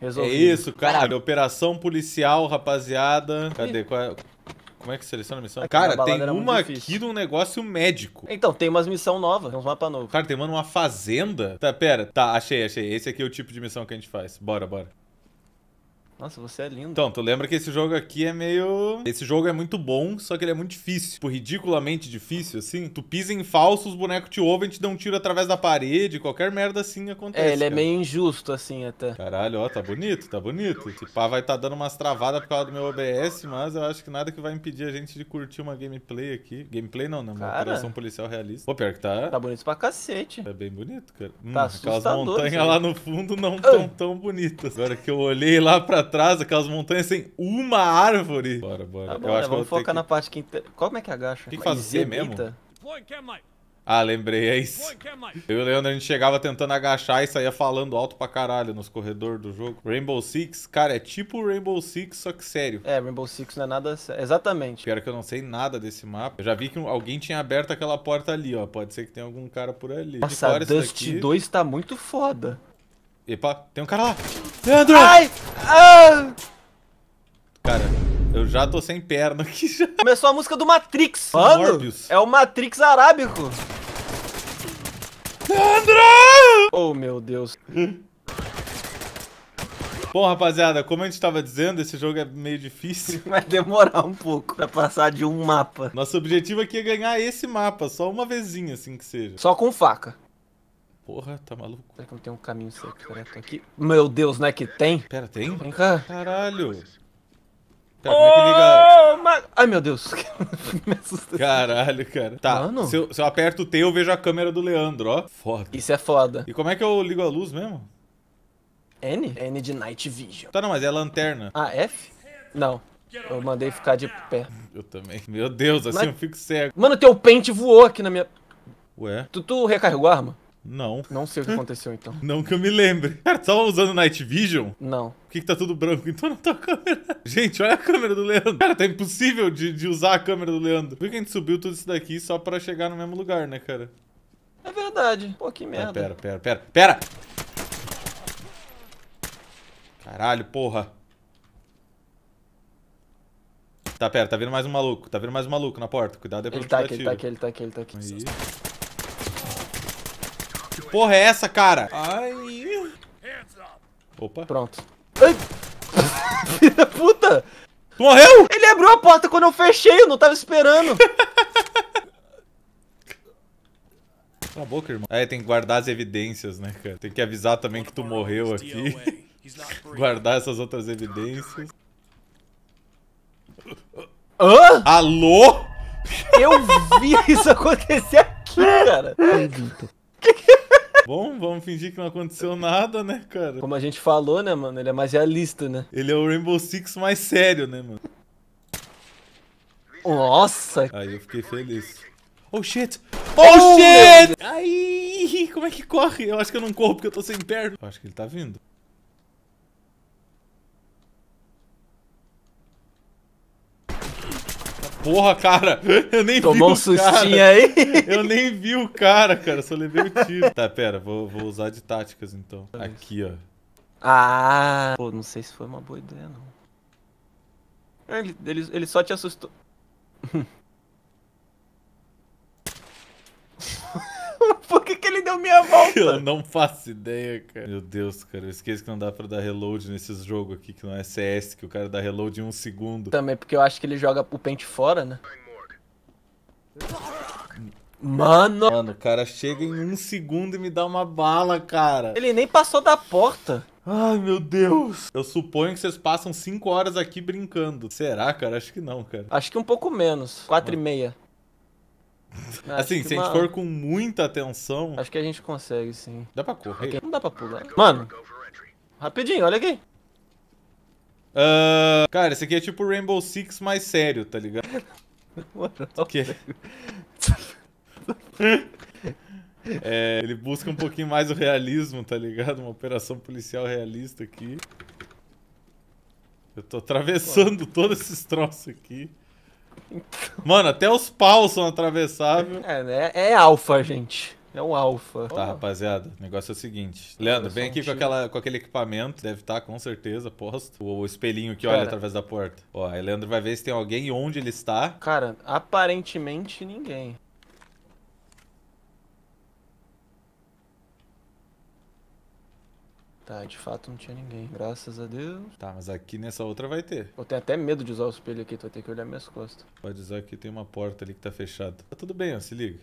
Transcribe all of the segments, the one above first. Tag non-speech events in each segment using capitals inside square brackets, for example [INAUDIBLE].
Resolvi. É isso, caralho. Operação policial, rapaziada. Cadê? Qual é? Como é que seleciona a missão? Aqui cara, tem uma aqui de um negócio médico. Então, tem umas missão nova, tem uns mapas novos. Cara, tem uma numa fazenda. Tá, pera. Tá, achei, achei. Esse aqui é o tipo de missão que a gente faz. Bora, bora. Nossa, você é lindo. Então, tu lembra que esse jogo aqui é meio. Esse jogo é muito bom, só que ele é muito difícil. Tipo, ridiculamente difícil, assim. Tu pisa em falsos, os bonecos te ouvem, te dão um tiro através da parede, qualquer merda assim é, acontece. É, ele cara. é meio injusto, assim, até. Caralho, ó, tá bonito, tá bonito. Tipo, ah, vai tá dando umas travadas por causa do meu OBS, mas eu acho que nada que vai impedir a gente de curtir uma gameplay aqui. Gameplay não, né? Uma cara... operação policial realista. Pô, pior que tá. Tá bonito pra cacete. é bem bonito, cara. Tá hum, Aquelas montanhas assim. lá no fundo não tão tão bonitas. Agora que eu olhei lá pra atrás, aquelas montanhas sem uma árvore. Bora, bora. Tá bom, né? Vamos focar na parte que... Como é que é agacha? Tem que fazer mesmo? Ah, lembrei, é isso. Eu e o Leandro, a gente chegava tentando agachar e saía falando alto pra caralho nos corredores do jogo. Rainbow Six, cara, é tipo Rainbow Six, só que sério. É, Rainbow Six não é nada sério. Exatamente. Pior que eu não sei nada desse mapa. Eu já vi que alguém tinha aberto aquela porta ali, ó. Pode ser que tenha algum cara por ali. Nossa, Dust 2 tá muito foda. Epa, tem um cara lá. Leandro! Ai! Ah! Cara, eu já tô sem perna aqui já. Começou a música do Matrix. Mano, Morbius. é o Matrix arábico. Sandra! Oh, meu Deus. [LAUGHS] Bom, rapaziada, como a gente estava dizendo, esse jogo é meio difícil. [LAUGHS] Vai demorar um pouco pra passar de um mapa. Nosso objetivo aqui é ganhar esse mapa, só uma vezinha, assim que seja. Só com faca. Porra, tá maluco? Será que não tem um caminho secreto aqui? Meu Deus, não é que tem? Pera, tem? Vem cá. Caralho. Pera, oh, como é que liga? Ma... Ai, meu Deus. [LAUGHS] Me assustei. Caralho, cara. Tá, Mano. Se, eu, se eu aperto o T, eu vejo a câmera do Leandro, ó. Foda. Isso é foda. E como é que eu ligo a luz mesmo? N? N de Night Vision. Tá, não, mas é lanterna. Ah, F? Não. Eu mandei ficar de pé. Eu também. Meu Deus, assim mas... eu fico cego. Mano, teu pente voou aqui na minha... Ué? Tu, tu recarregou a arma? Não. Não sei o que aconteceu então. [LAUGHS] Não que eu me lembre. Cara, tu tava usando Night Vision? Não. Por que, que tá tudo branco? Então na tua câmera. [LAUGHS] Gente, olha a câmera do Leandro. Cara, tá impossível de, de usar a câmera do Leandro. Por que a gente subiu tudo isso daqui só pra chegar no mesmo lugar, né, cara? É verdade. Pô, que ah, merda. Ah, pera, pera, pera, pera! Caralho, porra. Tá, pera, tá vindo mais um maluco. Tá vindo mais um maluco na porta. Cuidado é pra tá ele tá aqui, ele tá aqui, ele tá aqui, ele tá aqui. Que porra é essa, cara? Ai. Opa. Pronto. Ai. [LAUGHS] Filha puta. Tu morreu? Ele abriu a porta quando eu fechei, eu não tava esperando. [LAUGHS] Cala a boca, irmão. É, tem que guardar as evidências, né, cara? Tem que avisar também que tu morreu aqui. [LAUGHS] guardar essas outras evidências. Hã? Alô? Eu vi isso acontecer aqui, cara. Bom, vamos fingir que não aconteceu nada, né, cara? Como a gente falou, né, mano? Ele é mais realista, né? Ele é o Rainbow Six mais sério, né, mano? Nossa! Aí eu fiquei feliz. Oh shit! Oh, oh shit! aí como é que corre? Eu acho que eu não corro porque eu tô sem perna. Eu acho que ele tá vindo. porra, cara. Eu nem Tomou vi um sustinho cara. aí. [LAUGHS] Eu nem vi o cara, cara. Só levei o tiro. Tá, pera. Vou, vou usar de táticas, então. Tá Aqui, ó. Ah. Pô, não sei se foi uma boa ideia, não. Ele, ele, ele só te assustou. [LAUGHS] minha volta. Eu não faço ideia, cara. Meu Deus, cara. Eu esqueço que não dá pra dar reload nesses jogos aqui, que não é CS, que o cara dá reload em um segundo. Também, porque eu acho que ele joga o pente fora, né? Mano! Mano, o cara chega em um segundo e me dá uma bala, cara. Ele nem passou da porta. Ai, meu Deus. Eu suponho que vocês passam 5 horas aqui brincando. Será, cara? Acho que não, cara. Acho que um pouco menos. 4 e meia assim, se a gente for com muita atenção. Acho que a gente consegue, sim. Dá pra correr? Aqui não dá pra pular. Mano, rapidinho, olha aqui. Uh, cara, esse aqui é tipo Rainbow Six mais sério, tá ligado? [LAUGHS] Mano, o quê? [LAUGHS] É, ele busca um pouquinho mais o realismo, tá ligado? Uma operação policial realista aqui. Eu tô atravessando todos esses troços aqui. Mano, até os paus são atravessáveis. É, né? É alfa, gente. É um alfa. Tá, rapaziada. O negócio é o seguinte. Leandro, vem aqui com, aquela, com aquele equipamento. Deve estar, tá, com certeza, aposto. O, espelhinho que olha através da porta. Ó, aí Leandro vai ver se tem alguém e onde ele está. Cara, aparentemente ninguém. Tá, de fato não tinha ninguém. Graças a Deus. Tá, mas aqui nessa outra vai ter. Eu tenho até medo de usar o espelho aqui, tu vai ter que olhar minhas costas. Pode usar que tem uma porta ali que tá fechada. Tá tudo bem, ó, se liga.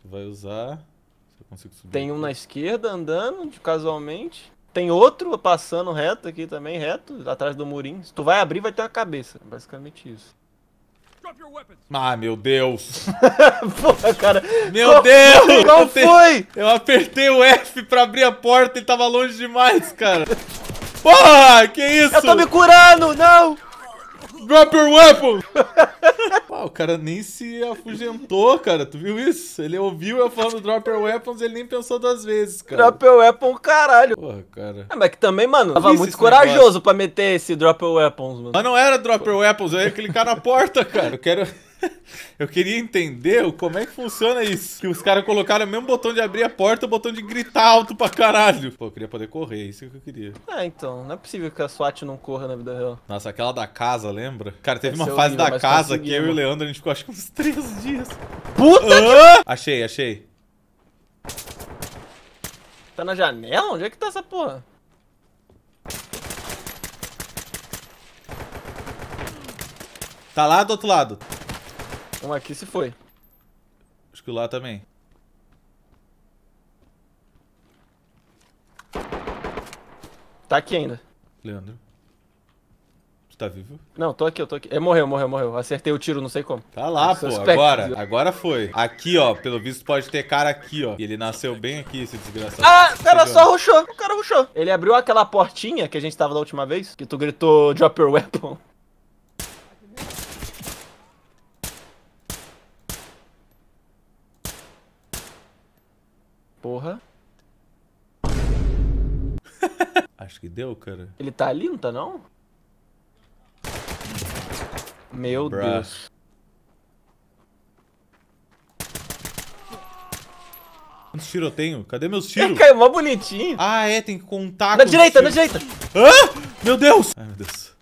Tu vai usar. Se eu consigo subir. Tem um aqui. na esquerda andando, casualmente. Tem outro passando reto aqui também, reto, atrás do murinho. Se tu vai abrir, vai ter a cabeça. Basicamente isso. Ah, meu Deus. [LAUGHS] Porra, cara. Meu qual, Deus! [LAUGHS] Qual eu foi? Te... Eu apertei o F pra abrir a porta e tava longe demais, cara. Porra, que isso? Eu tô me curando, não! Drop your weapon! [LAUGHS] Pá, o cara nem se afugentou, cara. Tu viu isso? Ele ouviu eu falando drop your weapons ele nem pensou duas vezes, cara. Drop your weapon, caralho. Porra, cara. É, mas que também, mano, tava muito corajoso negócio. pra meter esse drop your weapons, mano. Mas não era drop your weapons, eu ia clicar na porta, cara. Eu quero... [LAUGHS] Eu queria entender como é que funciona isso. Que os caras colocaram o mesmo botão de abrir a porta, o botão de gritar alto pra caralho. Pô, eu queria poder correr, isso é o que eu queria. Ah, então, não é possível que a SWAT não corra na vida real. Nossa, aquela da casa, lembra? lembra? Cara, teve uma fase da casa que eu e né, o Leandro a gente ficou acho que uns três dias. Puta! Ah! Que... Achei, achei. Tá na janela? Onde é que tá essa porra? Tá lá do outro lado. Um aqui se foi. Acho que lá também. Tá aqui ainda. Leandro tá vivo? Não, tô aqui, eu tô aqui. É, morreu, morreu, morreu. Acertei o tiro, não sei como. Tá lá, é pô. Agora, agora foi. Aqui, ó, pelo visto pode ter cara aqui, ó. E ele nasceu bem aqui, esse desgraçado. Ah, o cara só rushou. o cara rushou. Ele abriu aquela portinha que a gente tava da última vez, que tu gritou drop your weapon. Porra. [LAUGHS] Acho que deu, cara. Ele tá ali, não tá não? Meu Bruh. Deus. Quantos tiros eu tenho? Cadê meus é, tiros? caiu mó bonitinho. Ah, é, tem que contar Na com direita, na direita. Ah, meu Deus. Ai, meu Deus.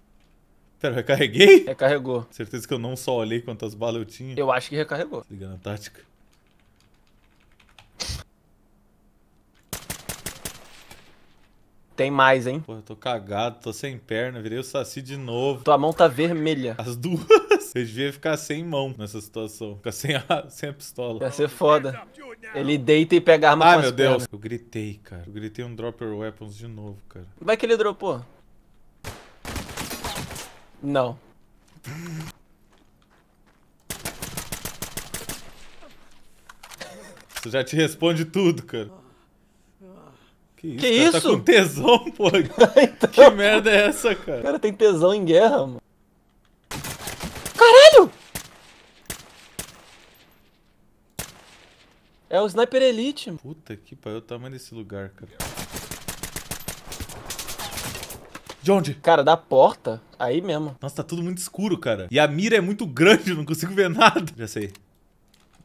Pera, recarreguei? Recarregou. Certeza que eu não só olhei quantas balas eu tinha. Eu acho que recarregou. Liga na tática. Tem mais, hein? Pô, eu tô cagado, tô sem perna, virei o saci de novo. Tua mão tá vermelha. As duas. [LAUGHS] Você devia ficar sem mão nessa situação. Ficar sem a, sem a pistola. Ia ser foda. Ele deita e pega a arma Ai, meu Deus. Pernas. Eu gritei, cara. Eu gritei um Dropper Weapons de novo, cara. Vai que ele dropou. Não. Isso já te responde tudo, cara. Que isso? Que cara, tá isso? Tá com tesão, pô. [LAUGHS] então... Que merda é essa, cara? cara tem tesão em guerra, mano. Caralho! É o Sniper Elite. Mano. Puta que pariu, o tamanho desse lugar, cara. De onde? Cara, da porta. Aí mesmo. Nossa, tá tudo muito escuro, cara. E a mira é muito grande, não consigo ver nada. Já sei.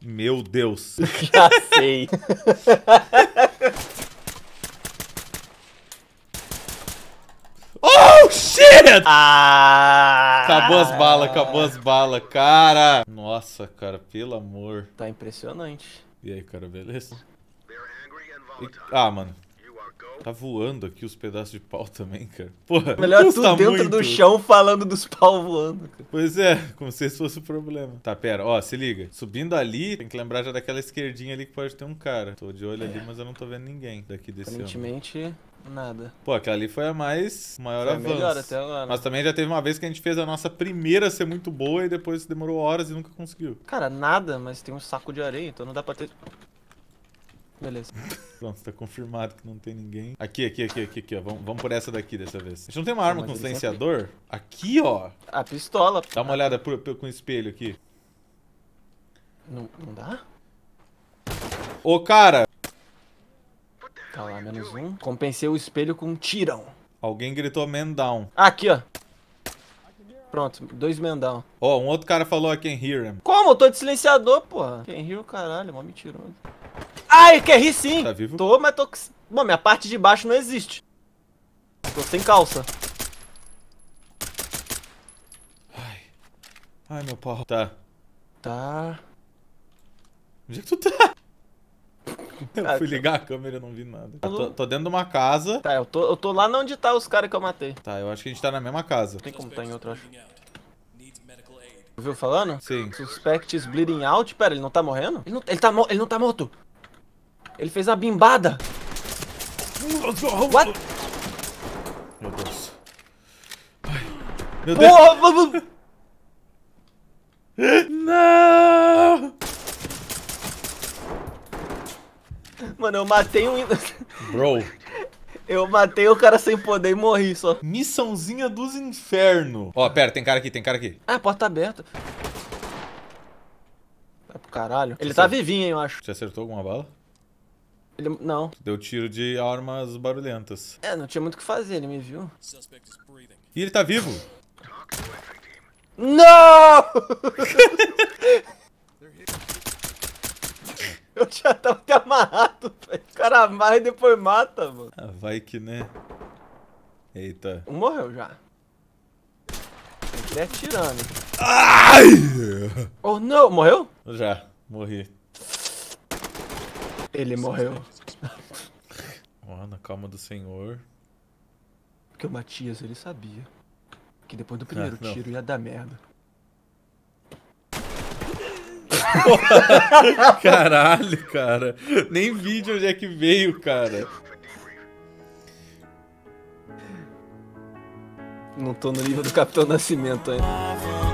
Meu Deus. [LAUGHS] Já sei. [LAUGHS] Ah! Acabou as balas, acabou as balas, cara. Nossa, cara, pelo amor. Tá impressionante. E aí, cara, beleza? E... Ah, mano. Tá voando aqui os pedaços de pau também, cara. Porra, Melhor tu dentro muito. do chão falando dos pau voando. Cara. Pois é, como se esse fosse o problema. Tá, pera, ó, se liga. Subindo ali, tem que lembrar já daquela esquerdinha ali que pode ter um cara. Tô de olho é. ali, mas eu não tô vendo ninguém daqui desse Aparentemente, ano. Nada. Pô, aquela ali foi a mais maior foi avanço. Melhor até agora. Mas também já teve uma vez que a gente fez a nossa primeira ser muito boa e depois demorou horas e nunca conseguiu. Cara, nada, mas tem um saco de areia, então não dá pra ter. Beleza. [LAUGHS] Pronto, tá confirmado que não tem ninguém. Aqui, aqui, aqui, aqui, aqui, ó. Vamos, vamos por essa daqui dessa vez. A gente não tem uma arma com silenciador? Aqui, ó. A pistola. Dá uma olhada por, por, com o espelho aqui. Não, não dá? Ô, cara, lá, menos um. Compensei o espelho com um tirão. Alguém gritou man down. Aqui, ó. Pronto, dois mendão. Ó, oh, um outro cara falou I can hear him. Como? Eu tô de silenciador, porra. Can hear o caralho, mó mentiroso. Ai, quer rir sim. Tá vivo? Tô, mas tô... Bom, minha parte de baixo não existe. Tô sem calça. Ai. Ai, meu porra. Tá. Tá. Onde é que tu tá? [LAUGHS] Eu ah, fui ligar a câmera e não vi nada. Tá eu tô, tô, dentro de uma casa. Tá, eu tô, eu tô lá onde tá os caras que eu matei. Tá, eu acho que a gente tá na mesma casa. Tem como tá em outro, acho. Viu falando? Sim. Suspects bleeding out. Pera, ele não tá morrendo? Ele não, ele tá, ele não tá morto. Ele fez a bimbada. What? Meu Deus. Ai, meu Deus. [LAUGHS] Não! Mano, eu matei um. [LAUGHS] Bro. Eu matei o cara sem poder e morri só. Missãozinha dos inferno. Ó, oh, pera, tem cara aqui, tem cara aqui. Ah, a porta tá aberta. Vai pro caralho. Ele Você tá acertou. vivinho, hein, eu acho. Você acertou alguma bala? Ele... Não. Deu tiro de armas barulhentas. É, não tinha muito o que fazer, ele me viu. E ele tá vivo. Não! [LAUGHS] Eu já tava até amarrado, velho. O cara amarra e depois mata, mano. Ah, vai que né. Eita. Um morreu já. Ele atirando. É Ai! Oh, não. Morreu? Já. Morri. Ele morreu. Mano, na calma do senhor. Porque o Matias, ele sabia que depois do ah, primeiro ah, tiro ia dar merda. Porra. [LAUGHS] Caralho, cara. Nem vídeo onde é que veio, cara. Não tô no nível do Capitão Nascimento ainda.